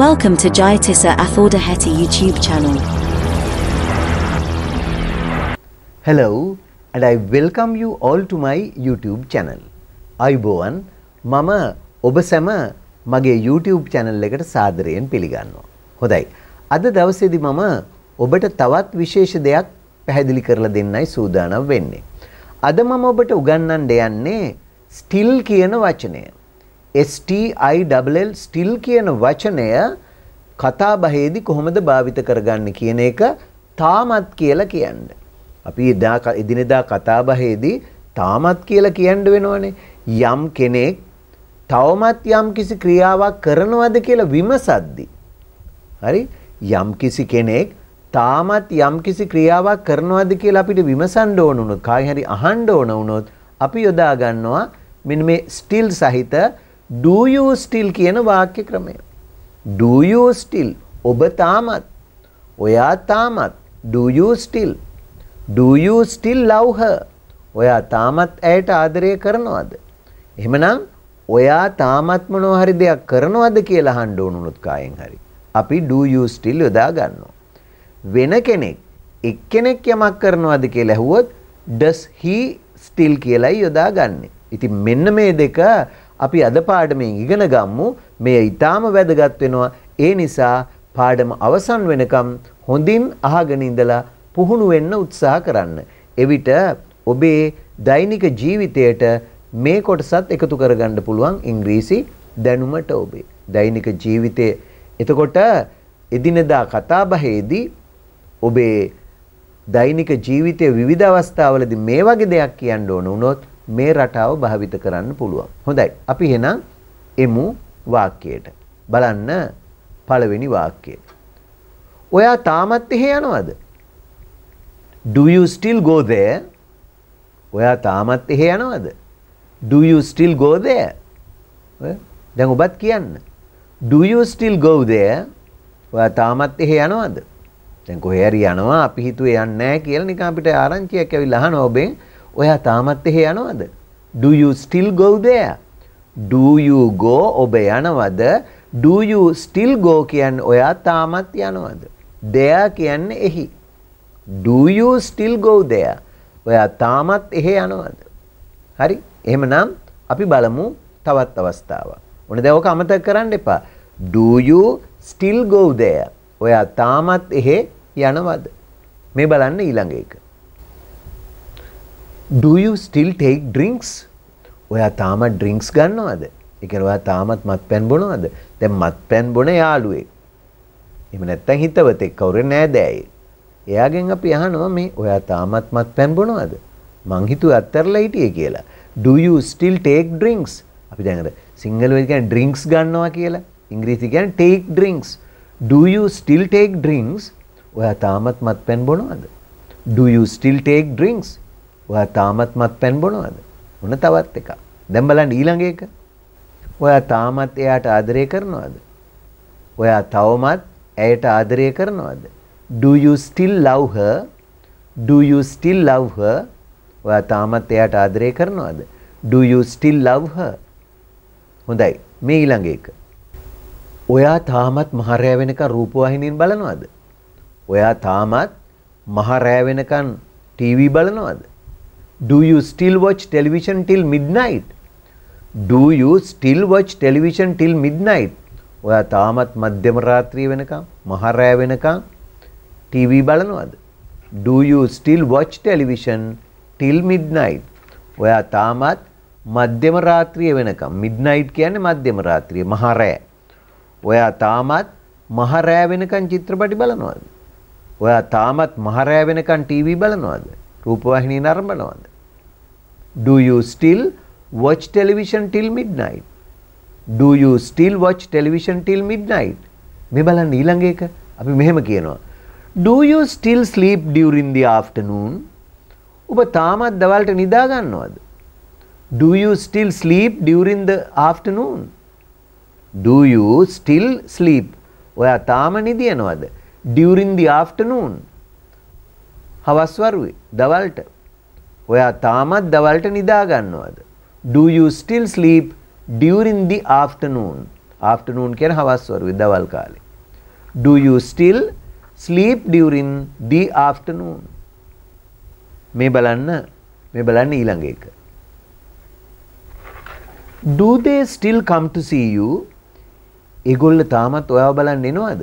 Welcome to Jayatissa Athordaheti YouTube channel. Hello and I welcome you all to my YouTube channel. අයිබෝවන් මම ඔබ සැම මගේ YouTube channel එකට සාදරයෙන් පිළිගන්නවා. හොඳයි. අද දවසේදී මම ඔබට තවත් විශේෂ දෙයක් පැහැදිලි කරලා දෙන්නයි සූදානම් වෙන්නේ. අද මම ඔබට උගන්වන්න යන්නේ still කියන වචනය. STILL still කියන වචනය කතා බහේදී කොහොමද භාවිත කරගන්නේ කියන එක තාමත් කියලා කියන්න. අපි එදා එදිනෙදා කතා බහේදී තාමත් කියලා කියන්න වෙනවනේ. යම් කෙනෙක් තවමත් යම් කිසි ක්‍රියාවක් කරනවද කියලා විමසද්දී. හරි? යම් කිසි කෙනෙක් තාමත් යම් කිසි ක්‍රියාවක් කරනවද කියලා අපිට විමසන්න ඕන වුණොත්, කායි හරි අහන්න ඕන වුණොත් අපි යොදා ගන්නවා මෙන්න මේ ස්ටිල් සහිත do you still කියන වාක්‍ය ක්‍රමය. do you still ඔබ තාමත් ඔයා තාමත් do you still do you still love her ඔයා තාමත් ඇයට ආදරය කරනවද එහෙමනම් ඔයා තාමත් මොනවා හරි දෙයක් කරනවද කියලා අහන්න ඕනුනොත් කායෙන් හරි අපි do you still යොදා ගන්නවා වෙන කෙනෙක් එක්කෙනෙක් යමක් කරනවද කියලා ඇහුවොත් does he still කියලායි යොදාගන්නේ ඉතින් මෙන්න මේ දෙක අපි අද පාඩමෙන් ඉගෙන ගමු මෙය ඊටාම වැදගත් වෙනවා ඒ නිසා පාඩම අවසන් වෙනකම් හොඳින් අහගෙන ඉඳලා පුහුණු වෙන්න උත්සාහ කරන්න. එවිට ඔබේ දෛනික ජීවිතයට මේ කොටසත් එකතු කරගන්න පුළුවන් ඉංග්‍රීසි දැනුමට ඔබේ දෛනික ජීවිතයේ එතකොට එදිනෙදා කතාබහේදී ඔබේ දෛනික ජීවිතයේ විවිධ අවස්ථාවලදී මේ වගේ දෙයක් කියන්න ඕන වුණොත් මේ රටාව භාවිත කරන්න පුළුවන්. හොඳයි. අපි එහෙනම් එමු වාක්‍යයට. බලන්න පළවෙනි වාක්‍යය. ඔයා තාමත් එහෙ යනවද? Do you still go there? ඔයා තාමත් එහෙ යනවද? Do you still go there? දැන් ඔබත් කියන්න. Do you still go there? ඔයා තාමත් එහෙ යනවද? දැන් කොහේ හරි යනවා අපි හිතුවේ යන්නේ නැහැ කියලා නිකන් අපිට ආරංචියක් ඇවිල්ලා අහනවා ඔබෙන්. ඔයා තාමත් එහෙ යනවද? Do you still go there? Do you go ඔබ යනවද? Do you still go කියන්නේ ඔයා තාමත් යනවද? There කියන්නේ එහි. Do you still go there? ඔයා තාමත් එහෙ යනවද? හරි. එහෙමනම් අපි බලමු තවත් අවස්ථාවක්. ඔන්න දැන් ඔක අමතක කරන්න එපා. Do you still go there? ඔයා තාමත් එහෙ යනවද? මේ බලන්න ඊළඟ එක. ඩයු ස්ටිල් ටෙක් ඩ්‍රිංක්ස් ඔයා තාම ඩ්‍රිංක්ස් ගන්නවාද එකවා තාමත් මත් පැන් බොනවාද තැ මත් පැන් බොන යාළුවේ එම නැත්තැන් හිතවතෙක් කවුර නෑදෑයි එයාගෙන් අපි යහනවා මේ ඔයා තාමත් මත් පැන් බොනවාද මංහිතු අත්තරලා හිටිය කියලා ඩයු ස්ටිල් ටෙක් ඩ්‍රිංක්ස් අපි දැඟට සිංහලුවගැන් ඩ්‍රිංක්ස් ගන්නවා කියලා ඉංග්‍රීසිකැන් take drinks do you still take drinks ඔයා තාමත් මත් පැන් බොනවාද ඩයු ස්ටිල් ටෙක් ඩ්‍රිංක්ස් ඔයා තාමත් මත්පැන් බොනවද? මොන තවත් එකක්. දැන් බලන්න ඊළඟ එක. ඔයා තාමත් එයාට ආදරය කරනවද? ඔයා තවමත් ඇයට ආදරය කරනවද? Do you still love her? Do you still love her? ඔයා තාමත් එයාට ආදරය කරනවද? Do you still love her? හොඳයි. මේ ඊළඟ එක. ඔයා තාමත් මහ රෑ වෙනකන් රූපවාහිනියෙන් බලනවද? ඔයා තාමත් මහ රෑ වෙනකන් ටීවී බලනවද? Do you still watch television till midnight? Do you still watch television till midnight? ඔයා තාමත් මධ්‍යම රාත්‍රිය වෙනකම් මහ රෑ වෙනකම් TV බලනවද? Do you still watch television till midnight? ඔයා තාමත් මධ්‍යම රාත්‍රිය වෙනකම් midnight කියන්නේ මධ්‍යම රාත්‍රිය මහ රෑ. ඔයා තාමත් මහ රෑ වෙනකම් චිත්‍රපටි බලනවද? ඔයා තාමත් මහ රෑ වෙනකම් TV බලනවද? රූපවාහිනී නරඹනවද? Do you still watch television till midnight? Do you still watch television till midnight? මේ බලන්න ඊළඟ එක අපි මෙහෙම කියනවා. Do you still sleep during the afternoon? ඔබ තාමත් දවල්ට නිදා ගන්නවද? Do you still sleep during the afternoon? Do you still sleep? ඔයා තාම නිදියනවද? During the afternoon. හවස් වරුවේ දවල්ට ඔයා තාමත් දවල්ට නිදා ගන්නවද? Do you still sleep during the afternoon? afternoon කියන හවස් වරුවේ දවල් කාලේ. Do you still sleep during the afternoon? මේ බලන්න මේ බලන්න ඊළඟ එක. Do they still come to see you? ඒගොල්ල තාමත් ඔයාව බලන්න එනවද?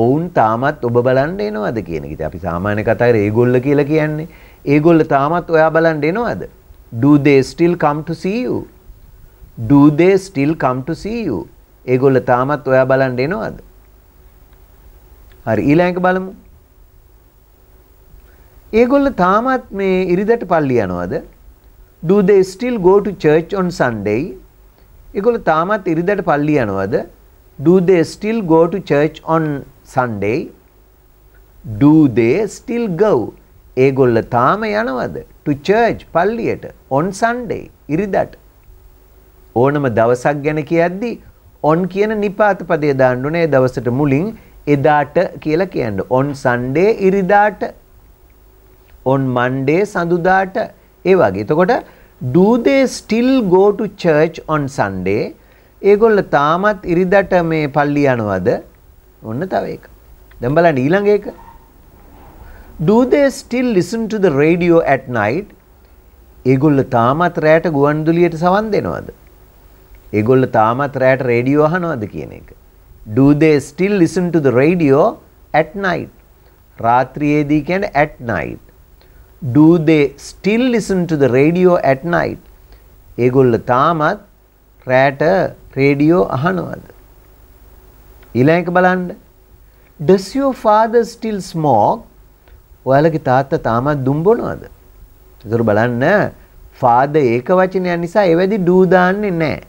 ඔවුන් තාමත් ඔබ බලන්න එනවද කියන එක. ඉතින් අපි සාමාන්‍ය කතාවේ ඒගොල්ල කියලා කියන්නේ ඒගොල්ල තාමත් ඔයා බලන්න එනවද? Do they still come to see you? Do they still come to see you? ඒගොල්ල තාමත් ඔයා බලන්න එනවද? හරි ඊළඟ බලමු. ඒගොල්ල තාමත් මේ ඉරිදට පල්ලි යනවද? Do they still go to church on Sunday? ඒගොල්ල තාමත් ඉරිදට පල්ලි යනවද? Do they still go to church on Sunday? Do they still go? ඒගොල්ල තාම යනවද to church පල්ලියට on Sunday ඉරිදාට ඕනම දවසක් ගැන කියද්දි on කියන නිපාත පදය දාන්න ඕනේ දවසට මුලින් එදාට කියලා කියන්න on Sunday ඉරිදාට on Monday සඳුදාට ඒ වගේ එතකොට do they still go to church on Sunday ඒගොල්ල තාමත් ඉරිදාට මේ පල්ලි යනවද ඔන්න තව එක දැන් බලන්න ඊළඟ එක do they still listen to the radio at night? ඒගොල්ලෝ තාමත් රැයට ගුවන්විදුලියට සවන් දෙනවද? ඒගොල්ලෝ තාමත් රැයට රේඩියෝ අහනවද කියන එක. Do they still listen to the radio at night? රාත්‍රියේදී කියන්නේ at night. Do they still listen to the radio at night? ඒගොල්ලෝ තාමත් රැයට රේඩියෝ අහනවද? ඊළඟ එක බලන්න. Does your father still smoke? ඔයාලගේ තාත්තා තාමත් දුම් බොනවද? ඒතර බලන්න ෆාද ඒක වචනය නිසා එවැදි ඩූ දාන්නේ නැහැ.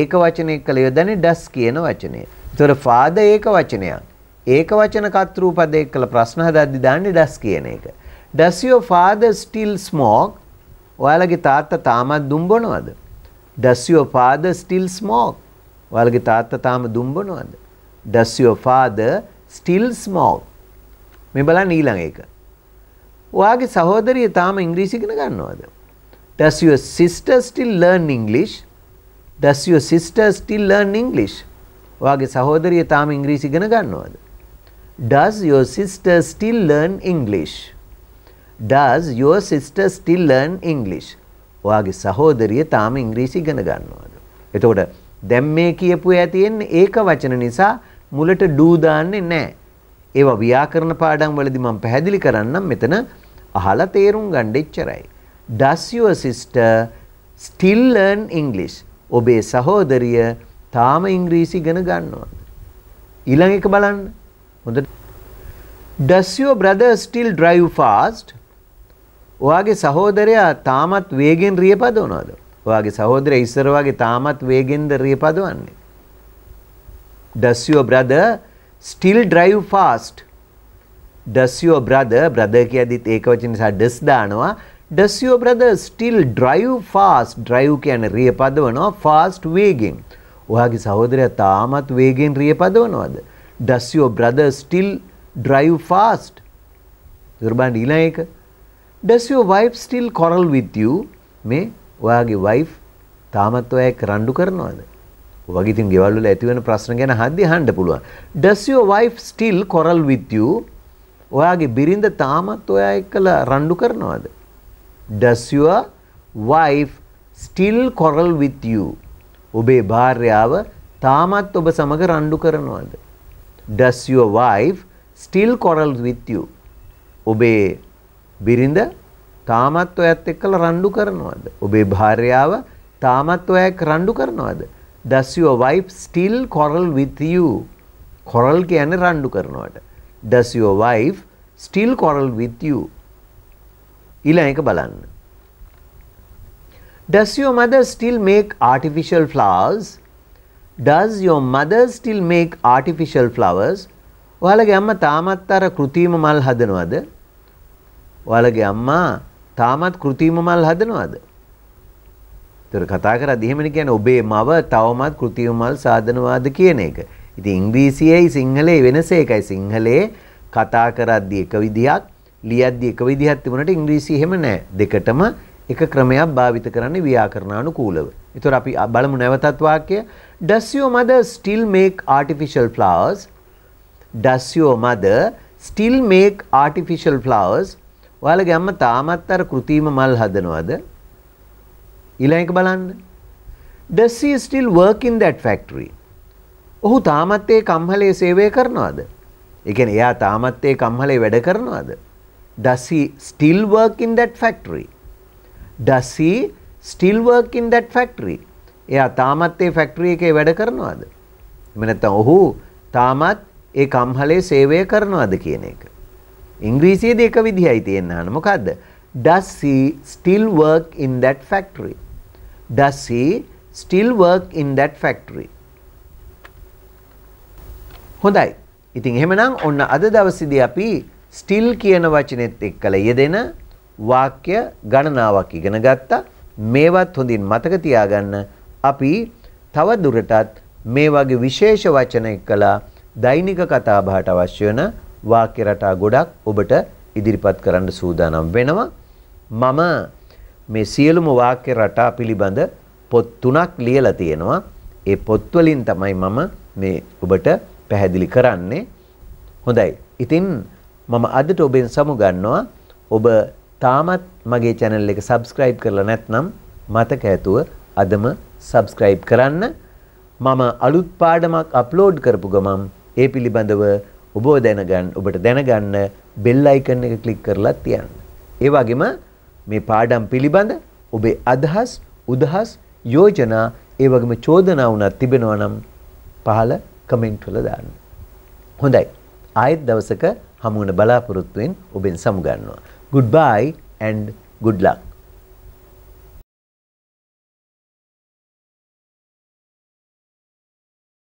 ඒක වචනයක් කළ යොදන්නේ ඩස් කියන වචනය. ඒතර ෆාද ඒක වචනයක්. ඒක වචන කර්තෘපදයක් කළ ප්‍රශ්න හදද්දි දාන්නේ ඩස් කියන එක. Does your father still smoke? ඔයාලගේ තාත්තා තාමත් දුම් බොනවද? Does your father still smoke? ඔයාලගේ තාත්තා තාම දුම් බොනවද? Does your father still smoke? මේ බලන්න ඊළඟ එක. ඔයාගේ සහෝදරිය තාම ඉංග්‍රීසි ඉගෙන ගන්නවද? Does your sister still learn English? Does your sister still learn English? ඔයාගේ සහෝදරිය තාම ඉංග්‍රීසි ඉගෙන ගන්නවද? Does your sister still learn English? Does your sister still learn English? ඔයාගේ සහෝදරිය තාම ඉංග්‍රීසි ඉගෙන ගන්නවද? එතකොට දැන් මේ කියපු ඇ තියෙන්නේ ඒක වචන නිසා මුලට ඩූ දාන්නේ නැහැ. ඒවා ව්‍යාකරණ පාඩම් වලදී මම පැහැදිලි කරන්නම් මෙතන අහලා තේරුම් ගන්න ඉච්චරයි. Does your sister still learn English? ඔබේ සහෝදරිය තාම ඉංග්‍රීසි ඉගෙන ගන්නවා. ඊළඟ එක බලන්න. හොඳට Does your brother still drive fast? ඔයාගේ සහෝදරයා තාමත් වේගෙන් රිය පදවනවද? ඔයාගේ සහෝදරයා ඉස්සර වගේ තාමත් වේගෙන්ද රිය පදවන්නේ? Does your brother still drive fast? Does your brother, brother කියද්දිත් ඒක වචන නිසා does දානවා. Does your brother still drive fast? drive කියන්නේ රිය පදවනවා fast වේගෙන්. ඔයාගේ සහෝදරයා තාමත් වේගෙන් රිය පදවනවද? Does your brother still drive fast? දුර්බන් ඊළඟ එක. Does your wife still quarrel with you? මේ ඔයාගේ wife තාමත් ඔයා එක්ක රණ්ඩු කරනවද? වගේ ඉතින් ගෙවල් වල ඇති වෙන ප්‍රශ්න ගැන හද්දි අහන්න පුළුවන්. Does your wife still quarrel with you? ඔයාගේ බිරිඳ තාමත් ඔයා එක්කලා රණ්ඩු කරනවද? Does your wife still quarrel with you? ඔබේ භාර්යාව තාමත් ඔබ සමග රණ්ඩු කරනවද? Does your wife still quarrel with you? ඔබේ බිරිඳ තාමත් ඔයත් එක්කලා රණ්ඩු කරනවද? ඔබේ භාර්යාව තාමත් ඔයා එක්ක රණ්ඩු කරනවද? does your wife still quarrel with you? Quarrel කියන්නේ රණ්ඩු කරනවට. does your wife still quarrel with you? ඊළඟ එක බලන්න. does your mother still make artificial flowers? does your mother still make artificial flowers? ඔයාලගේ අම්මා තාමත් අර કૃතිම මල් හදනවද? ඔයාලගේ අම්මා තාමත් કૃතිම මල් හදනවද? තොර කතා කර දිහමනි කියන ඔබේ මව තවමත් කෘතිවමල් සාධනවාද කියන එක. ඉති ඉංග්‍රීසියයි සිංහලේ වෙනස එකයි සිංහලේ කතා කරද්දි එක විදිහක් ලියද්දි එක විදිහක් තිබුණට ඉංග්‍රීසි එහෙම නෑ දෙකටම එක ක්‍රමයක් භාවිත කරන්නේ ව්‍යාකරණානුකූලව. ඒතොර අපි බලමු නැවතත් වාක්‍යය Does your mother still make artificial flowers? Does your mother still make artificial flowers? ඔයාලගේ අම්මා තාමත් අර කෘතිම මල් හදනවද? ඊළඟ බලන්න. Does he still work in that factory? ඔහු තාමත් ඒ කම්හලේ සේවය කරනවද? ඒ කියන්නේ එයා තාමත් ඒ කම්හලේ වැඩ කරනවද? Does he still work in that factory? Does he still work in that factory? එයා තාමත් ඒ ෆැක්ටරි එකේ වැඩ කරනවද? එහෙම නැත්නම් ඔහු තාමත් ඒ කම්හලේ සේවය කරනවද කියන එක. ඉංග්‍රීසියේදී එක විදිහයි තියෙන්න අහන. මොකද්ද? Does he still work in that factory? Does he still work in that factory? හොඳයි. ඉතින් එහෙමනම් ඔන්න අද දවසේදී අපි still කියන වචනේත් එක්කලා යෙදෙන වාක්‍ය ගණනාවක් ඉගෙන ගත්තා. මේවත් හොඳින් මතක තියාගන්න අපි තව දුරටත් මේ වගේ විශේෂ වචන එක්කලා දෛනික කතා බහට අවශ්‍ය වෙන වාක්‍ය රටා ගොඩක් ඔබට ඉදිරිපත් කරන්න සූදානම් වෙනවා. මම මේ සියලුම වාක්‍ය රටා පිළිබඳ පොත් තුනක් ලියලා තියෙනවා. ඒ පොත්වලින් තමයි මම මේ ඔබට පැහැදිලි කරන්නේ. හොඳයි. ඉතින් මම අදට ඔබෙන් සමුගන්නවා ඔබ තාමත් මගේ channel එක subscribe කරලා නැත්නම් මතක ඇතුව අදම subscribe කරන්න. මම අලුත් පාඩමක් අප්ලෝඩ් කරපු ගමන් ඒ පිළිබඳව ඔබව දැනගන්න ඔබට දැනගන්න බෙල් අයිකන් එක ක්ලික් කරලා තියන්න. ඒ වගේම මේ පාඩම් පිළිබඳ ඔබේ අදහස් උදහස් යෝජනා ඒ වගේම චෝදනා වුණත් තිබෙනවා නම් පහල කමෙන්ට් වල දාන්න. හොඳයි. ආයෙත් දවසක හමු වෙන බලාපොරොත්තුෙන් ඔබෙන් සමු ගන්නවා. goodbye and good luck.